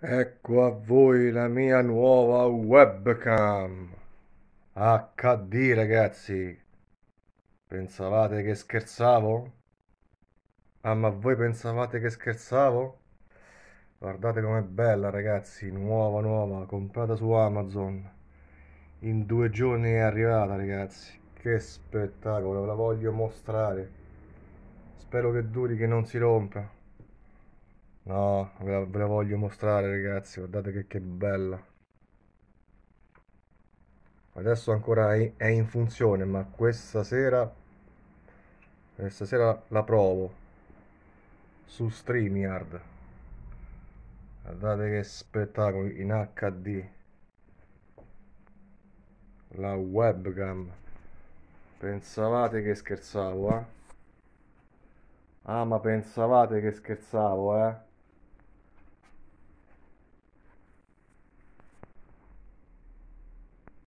Ecco a voi la mia nuova webcam HD ragazzi Pensavate che scherzavo? Ah ma voi pensavate che scherzavo? Guardate com'è bella ragazzi, nuova nuova, comprata su Amazon In due giorni è arrivata ragazzi Che spettacolo, ve la voglio mostrare Spero che duri, che non si rompa No, ve la, ve la voglio mostrare ragazzi, guardate che, che bella. Adesso ancora è, è in funzione, ma questa sera, questa sera la provo su StreamYard. Guardate che spettacolo in HD. La webcam. Pensavate che scherzavo, eh? Ah, ma pensavate che scherzavo, eh?